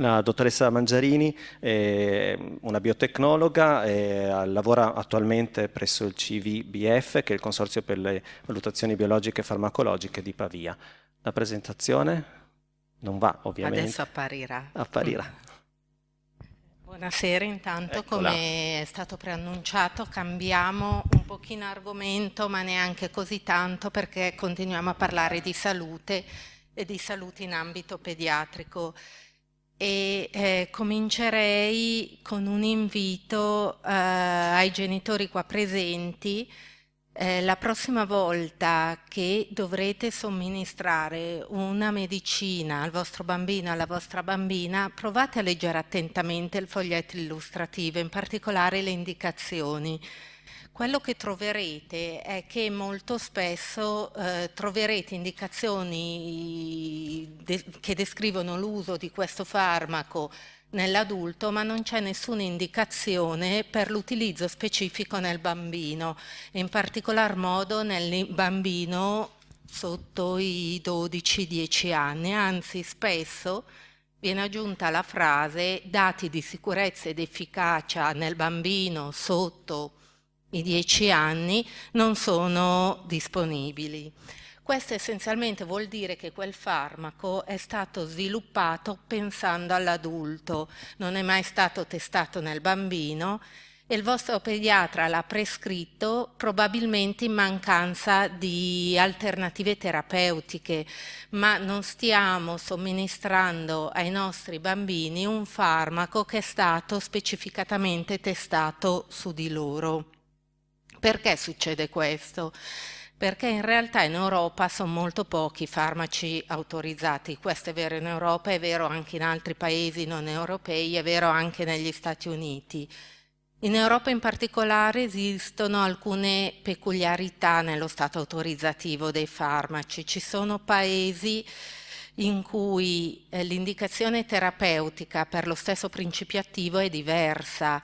La dottoressa Mangiarini è ehm, una biotecnologa, e eh, lavora attualmente presso il CVBF, che è il Consorzio per le valutazioni biologiche e farmacologiche di Pavia. La presentazione non va, ovviamente. Adesso apparirà. Apparirà. Buonasera, intanto Eccola. come è stato preannunciato cambiamo un pochino argomento, ma neanche così tanto perché continuiamo a parlare di salute e di salute in ambito pediatrico e eh, comincerei con un invito eh, ai genitori qua presenti. Eh, la prossima volta che dovrete somministrare una medicina al vostro bambino, alla vostra bambina, provate a leggere attentamente il foglietto illustrativo, in particolare le indicazioni quello che troverete è che molto spesso eh, troverete indicazioni de che descrivono l'uso di questo farmaco nell'adulto, ma non c'è nessuna indicazione per l'utilizzo specifico nel bambino, in particolar modo nel bambino sotto i 12-10 anni, anzi spesso viene aggiunta la frase dati di sicurezza ed efficacia nel bambino sotto i dieci anni non sono disponibili. Questo essenzialmente vuol dire che quel farmaco è stato sviluppato pensando all'adulto, non è mai stato testato nel bambino e il vostro pediatra l'ha prescritto probabilmente in mancanza di alternative terapeutiche, ma non stiamo somministrando ai nostri bambini un farmaco che è stato specificatamente testato su di loro. Perché succede questo? Perché in realtà in Europa sono molto pochi farmaci autorizzati, questo è vero in Europa, è vero anche in altri paesi non europei, è vero anche negli Stati Uniti. In Europa in particolare esistono alcune peculiarità nello stato autorizzativo dei farmaci. Ci sono paesi in cui eh, l'indicazione terapeutica per lo stesso principio attivo è diversa.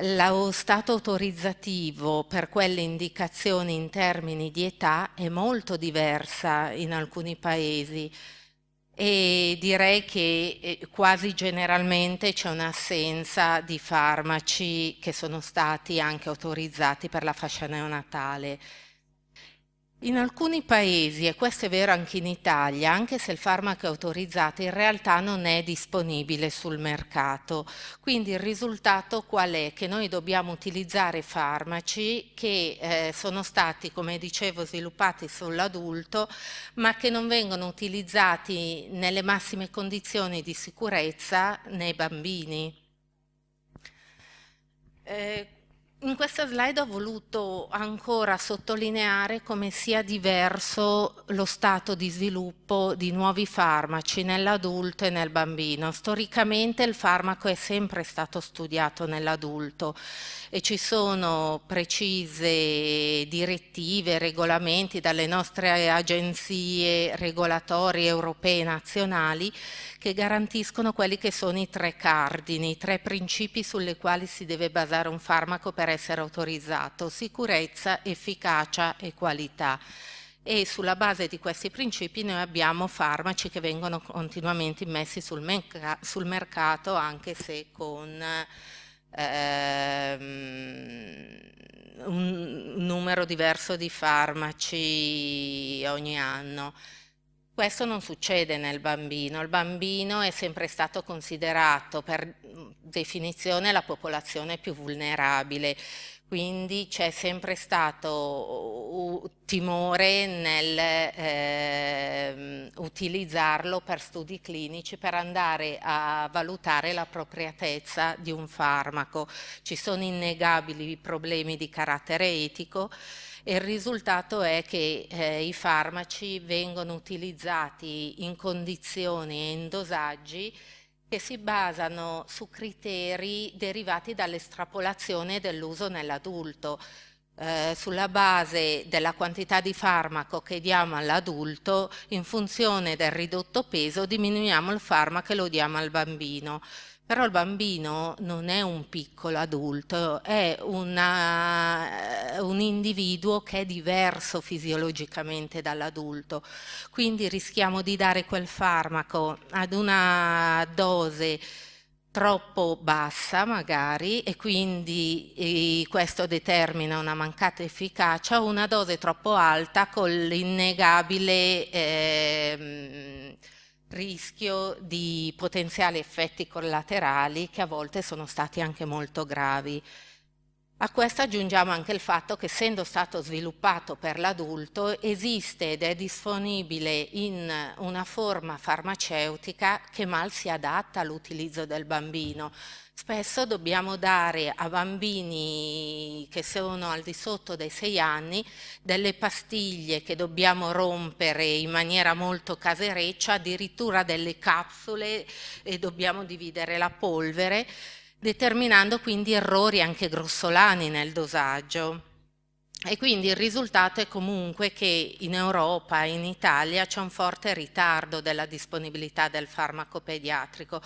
Lo stato autorizzativo per quelle indicazioni in termini di età è molto diversa in alcuni paesi e direi che eh, quasi generalmente c'è un'assenza di farmaci che sono stati anche autorizzati per la fascia neonatale. In alcuni paesi, e questo è vero anche in Italia, anche se il farmaco è autorizzato, in realtà non è disponibile sul mercato. Quindi il risultato qual è? Che noi dobbiamo utilizzare farmaci che eh, sono stati, come dicevo, sviluppati sull'adulto, ma che non vengono utilizzati nelle massime condizioni di sicurezza nei bambini. Eh, in questa slide ho voluto ancora sottolineare come sia diverso lo stato di sviluppo di nuovi farmaci nell'adulto e nel bambino. Storicamente il farmaco è sempre stato studiato nell'adulto e ci sono precise direttive, regolamenti dalle nostre agenzie regolatorie europee e nazionali che garantiscono quelli che sono i tre cardini, i tre principi sulle quali si deve basare un farmaco per essere autorizzato, sicurezza, efficacia e qualità e sulla base di questi principi noi abbiamo farmaci che vengono continuamente immessi sul, merc sul mercato anche se con ehm, un numero diverso di farmaci ogni anno. Questo non succede nel bambino, il bambino è sempre stato considerato per definizione la popolazione più vulnerabile, quindi c'è sempre stato timore nel eh, utilizzarlo per studi clinici per andare a valutare l'appropriatezza di un farmaco. Ci sono innegabili problemi di carattere etico e il risultato è che eh, i farmaci vengono utilizzati in condizioni e in dosaggi che si basano su criteri derivati dall'estrapolazione dell'uso nell'adulto. Eh, sulla base della quantità di farmaco che diamo all'adulto, in funzione del ridotto peso, diminuiamo il farmaco e lo diamo al bambino. Però il bambino non è un piccolo adulto, è una, eh, un individuo che è diverso fisiologicamente dall'adulto. Quindi rischiamo di dare quel farmaco ad una dose troppo bassa magari e quindi e eh, questo determina una mancata efficacia o una dose troppo alta con l'innegabile... Eh, rischio di potenziali effetti collaterali che a volte sono stati anche molto gravi. A questo aggiungiamo anche il fatto che essendo stato sviluppato per l'adulto esiste ed è disponibile in una forma farmaceutica che mal si adatta all'utilizzo del bambino. Spesso dobbiamo dare a bambini che sono al di sotto dei 6 anni delle pastiglie che dobbiamo rompere in maniera molto casereccia, addirittura delle capsule e dobbiamo dividere la polvere determinando quindi errori anche grossolani nel dosaggio. E quindi il risultato è comunque che in Europa e in Italia c'è un forte ritardo della disponibilità del farmaco pediatrico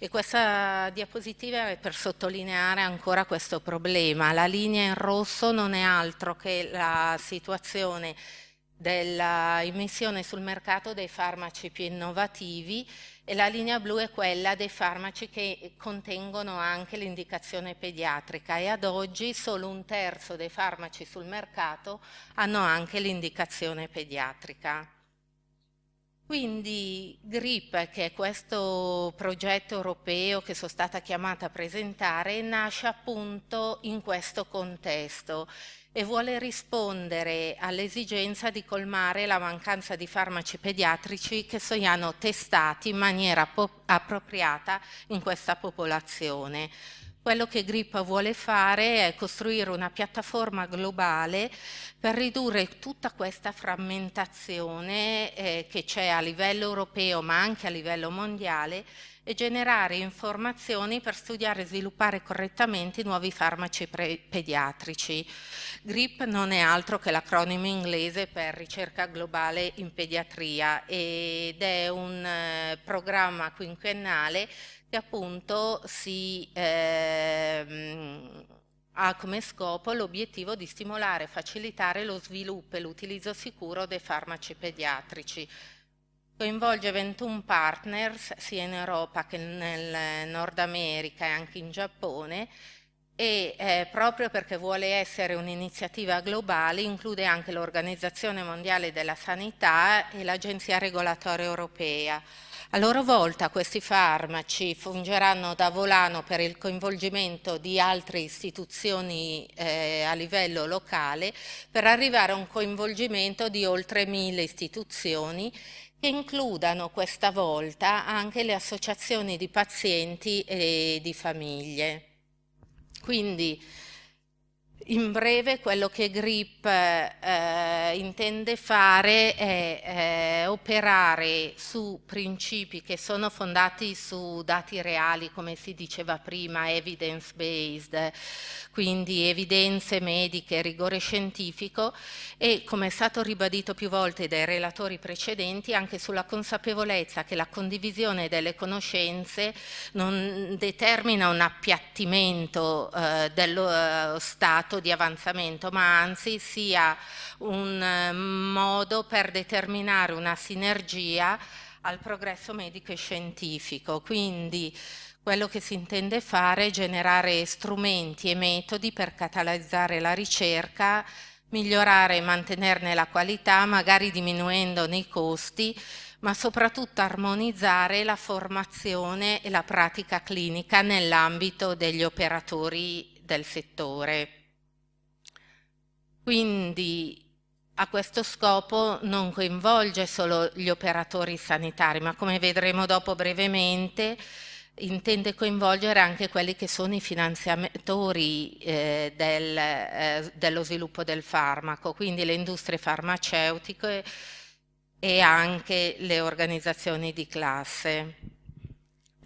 e questa diapositiva è per sottolineare ancora questo problema. La linea in rosso non è altro che la situazione dell'immissione sul mercato dei farmaci più innovativi e la linea blu è quella dei farmaci che contengono anche l'indicazione pediatrica e ad oggi solo un terzo dei farmaci sul mercato hanno anche l'indicazione pediatrica. Quindi GRIP, che è questo progetto europeo che sono stata chiamata a presentare, nasce appunto in questo contesto e vuole rispondere all'esigenza di colmare la mancanza di farmaci pediatrici che sono testati in maniera appropriata in questa popolazione quello che GRIP vuole fare è costruire una piattaforma globale per ridurre tutta questa frammentazione eh, che c'è a livello europeo ma anche a livello mondiale e generare informazioni per studiare e sviluppare correttamente i nuovi farmaci pediatrici. GRIP non è altro che l'acronimo inglese per ricerca globale in pediatria ed è un eh, programma quinquennale che appunto si eh, ha come scopo l'obiettivo di stimolare e facilitare lo sviluppo e l'utilizzo sicuro dei farmaci pediatrici coinvolge 21 partners sia in Europa che nel Nord America e anche in Giappone e eh, proprio perché vuole essere un'iniziativa globale include anche l'Organizzazione Mondiale della Sanità e l'Agenzia Regolatoria Europea. A loro volta questi farmaci fungeranno da volano per il coinvolgimento di altre istituzioni eh, a livello locale per arrivare a un coinvolgimento di oltre mille istituzioni che includano questa volta anche le associazioni di pazienti e di famiglie. Quindi in breve quello che GRIP eh, intende fare è eh, operare su principi che sono fondati su dati reali, come si diceva prima, evidence based, quindi evidenze mediche, rigore scientifico e come è stato ribadito più volte dai relatori precedenti anche sulla consapevolezza che la condivisione delle conoscenze non determina un appiattimento eh, dello eh, Stato dato di avanzamento, ma anzi sia un eh, modo per determinare una sinergia al progresso medico e scientifico. Quindi quello che si intende fare è generare strumenti e metodi per catalizzare la ricerca, migliorare e mantenerne la qualità, magari diminuendone i costi, ma soprattutto armonizzare la formazione e la pratica clinica nell'ambito degli operatori del settore. Quindi a questo scopo non coinvolge solo gli operatori sanitari, ma come vedremo dopo brevemente, intende coinvolgere anche quelli che sono i finanziatori eh, del, eh, dello sviluppo del farmaco, quindi le industrie farmaceutiche e anche le organizzazioni di classe.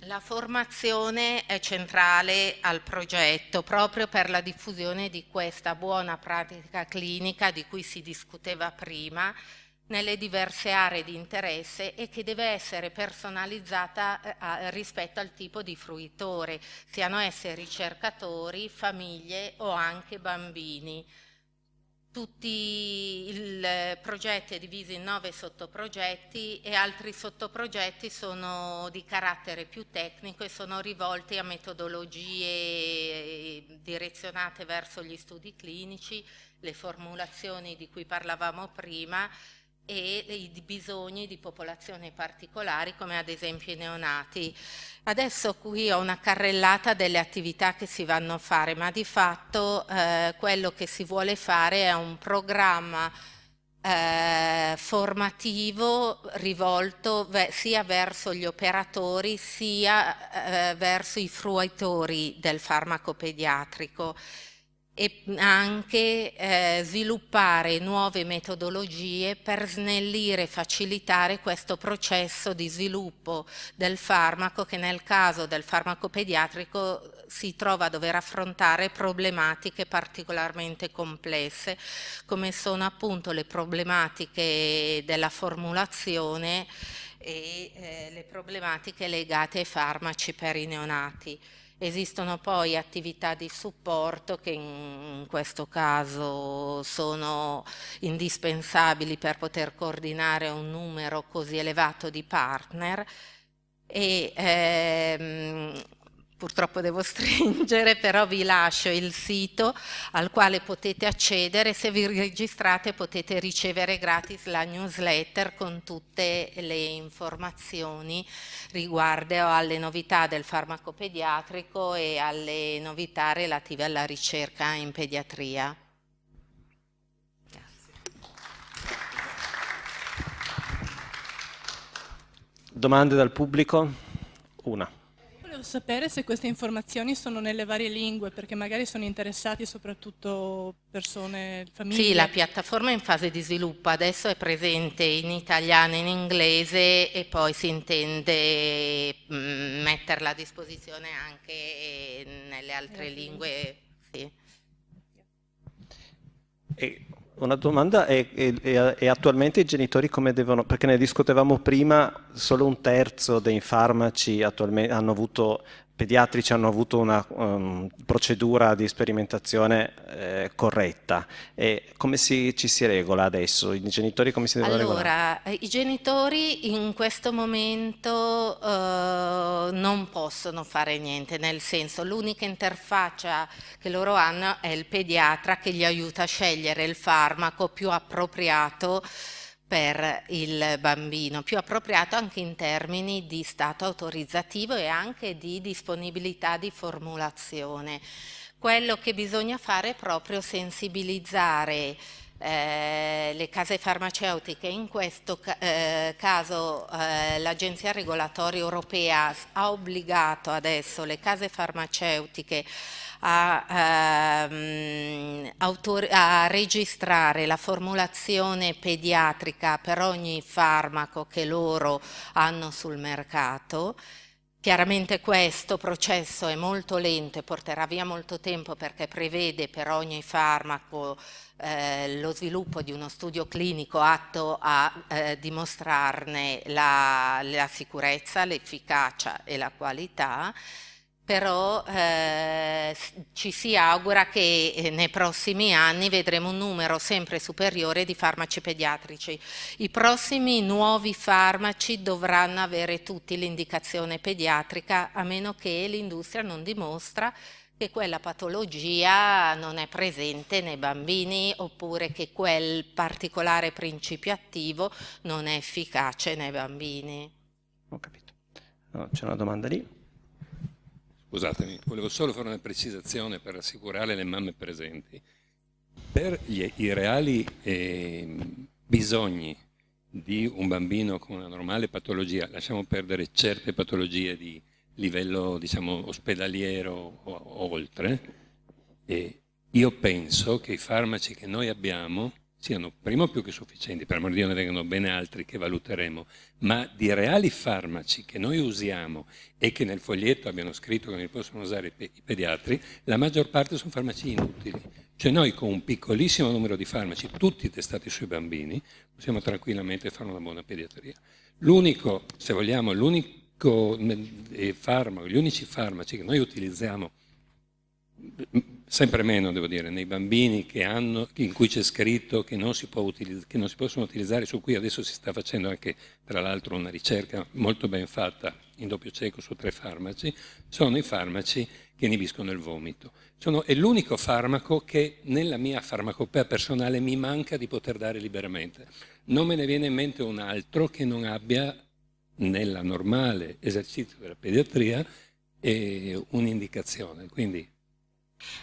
La formazione è centrale al progetto proprio per la diffusione di questa buona pratica clinica di cui si discuteva prima nelle diverse aree di interesse e che deve essere personalizzata eh, a, rispetto al tipo di fruitore, siano essi ricercatori, famiglie o anche bambini tutti i eh, progetti è diviso in nove sottoprogetti e altri sottoprogetti sono di carattere più tecnico e sono rivolti a metodologie eh, direzionate verso gli studi clinici, le formulazioni di cui parlavamo prima, e i bisogni di popolazioni particolari come ad esempio i neonati. Adesso qui ho una carrellata delle attività che si vanno a fare, ma di fatto eh, quello che si vuole fare è un programma eh, formativo rivolto ve sia verso gli operatori sia eh, verso i fruitori del farmaco pediatrico e anche eh, sviluppare nuove metodologie per snellire e facilitare questo processo di sviluppo del farmaco che nel caso del farmaco pediatrico si trova a dover affrontare problematiche particolarmente complesse come sono appunto le problematiche della formulazione e eh, le problematiche legate ai farmaci per i neonati. Esistono poi attività di supporto che in questo caso sono indispensabili per poter coordinare un numero così elevato di partner e ehm, purtroppo devo stringere, però vi lascio il sito al quale potete accedere, se vi registrate potete ricevere gratis la newsletter con tutte le informazioni riguardo alle novità del farmaco pediatrico e alle novità relative alla ricerca in pediatria. Grazie. Domande dal pubblico? Una sapere se queste informazioni sono nelle varie lingue, perché magari sono interessati soprattutto persone, famiglie. Sì, la piattaforma è in fase di sviluppo, adesso è presente in italiano e in inglese e poi si intende mm, metterla a disposizione anche nelle altre lingue. Sì. E una domanda è, è, è, attualmente i genitori come devono, perché ne discutevamo prima, solo un terzo dei farmaci hanno avuto pediatrici hanno avuto una um, procedura di sperimentazione eh, corretta e come si, ci si regola adesso? I genitori come si devono allora, regolare? Allora, eh, i genitori in questo momento eh, non possono fare niente, nel senso l'unica interfaccia che loro hanno è il pediatra che gli aiuta a scegliere il farmaco più appropriato per il bambino, più appropriato anche in termini di stato autorizzativo e anche di disponibilità di formulazione. Quello che bisogna fare è proprio sensibilizzare eh, le case farmaceutiche, in questo ca eh, caso eh, l'Agenzia Regolatoria Europea ha obbligato adesso le case farmaceutiche a, ehm, a, registrare la formulazione pediatrica per ogni farmaco che loro hanno sul mercato. Chiaramente questo processo è molto lento e porterà via molto tempo perché prevede per ogni farmaco eh, lo sviluppo di uno studio clinico atto a eh, dimostrarne la, la sicurezza, l'efficacia e la qualità, però eh, ci si augura che eh, nei prossimi anni vedremo un numero sempre superiore di farmaci pediatrici. I prossimi nuovi farmaci dovranno avere tutti l'indicazione pediatrica, a meno che l'industria non dimostra che quella patologia non è presente nei bambini oppure che quel particolare principio attivo non è efficace nei bambini. Ho capito. No, c'è una domanda lì. Scusatemi, volevo solo fare una precisazione per rassicurare le mamme presenti. Per gli, i reali eh, bisogni di un bambino con una normale patologia, lasciamo perdere certe patologie di livello diciamo, ospedaliero o, o oltre, e io penso che i farmaci che noi abbiamo siano prima o più che sufficienti, per amor di Dio ne vengono bene altri che valuteremo, ma di reali farmaci che noi usiamo e che nel foglietto abbiano scritto che ne possono usare i, pe i pediatri, la maggior parte sono farmaci inutili. Cioè noi con un piccolissimo numero di farmaci, tutti testati sui bambini, possiamo tranquillamente fare una buona pediatria. L'unico, se vogliamo, l'unico l'unico farmaco, gli unici farmaci che noi utilizziamo, sempre meno devo dire, nei bambini hanno, in cui c'è scritto che non, si che non si possono utilizzare, su cui adesso si sta facendo anche tra l'altro una ricerca molto ben fatta in doppio cieco su tre farmaci, sono i farmaci che inibiscono il vomito. Sono, è l'unico farmaco che nella mia farmacopea personale mi manca di poter dare liberamente. Non me ne viene in mente un altro che non abbia nella normale esercizio della pediatria è un'indicazione. Quindi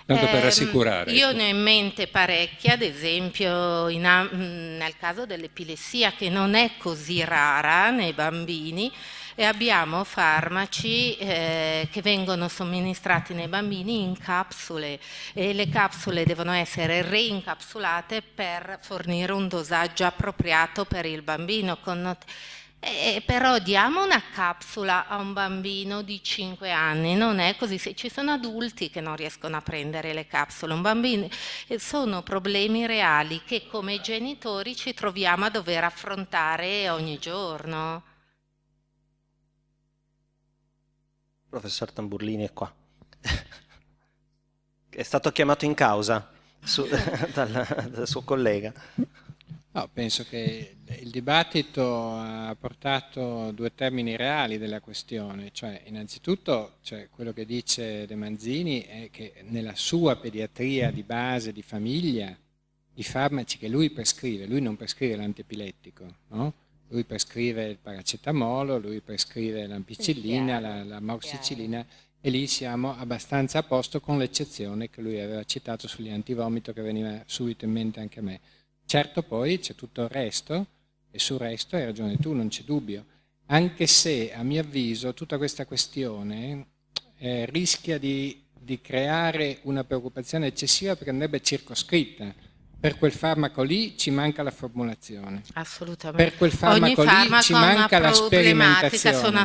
Tanto per ehm, rassicurare. io ecco. ne ho in mente parecchie, ad esempio in, mm, nel caso dell'epilessia che non è così rara nei bambini e abbiamo farmaci eh, che vengono somministrati nei bambini in capsule e le capsule devono essere reincapsulate per fornire un dosaggio appropriato per il bambino con e però diamo una capsula a un bambino di 5 anni, non è così, se ci sono adulti che non riescono a prendere le capsule, bambino, sono problemi reali che come genitori ci troviamo a dover affrontare ogni giorno. Professor Tamburlini è qua, è stato chiamato in causa su, dal, dal suo collega. No, penso che il dibattito ha portato due termini reali della questione, cioè innanzitutto cioè, quello che dice De Manzini è che nella sua pediatria di base, di famiglia, i farmaci che lui prescrive, lui non prescrive l'antiepilettico, no? lui prescrive il paracetamolo, lui prescrive l'ampicillina, la, la moxicillina e lì siamo abbastanza a posto con l'eccezione che lui aveva citato sugli antivomito che veniva subito in mente anche a me. Certo poi c'è tutto il resto e sul resto hai ragione tu, non c'è dubbio, anche se a mio avviso tutta questa questione eh, rischia di, di creare una preoccupazione eccessiva perché andrebbe circoscritta per quel farmaco lì ci manca la formulazione. Assolutamente. Per quel farmaco, farmaco lì ci manca la sperimentazione.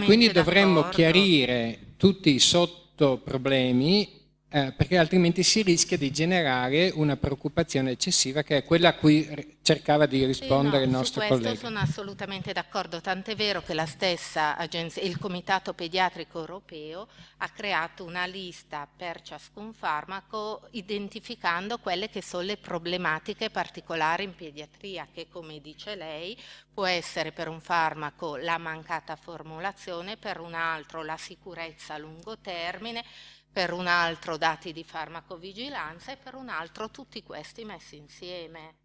e quindi dovremmo d'accordo. chiarire tutti i sottoproblemi eh, perché altrimenti si rischia di generare una preoccupazione eccessiva che è quella a cui cercava di rispondere eh no, il nostro su collega. Sono assolutamente d'accordo, tant'è vero che la stessa agenzia, il Comitato Pediatrico Europeo ha creato una lista per ciascun farmaco identificando quelle che sono le problematiche particolari in pediatria che come dice lei può essere per un farmaco la mancata formulazione, per un altro la sicurezza a lungo termine, per un altro dati di farmacovigilanza e per un altro tutti questi messi insieme.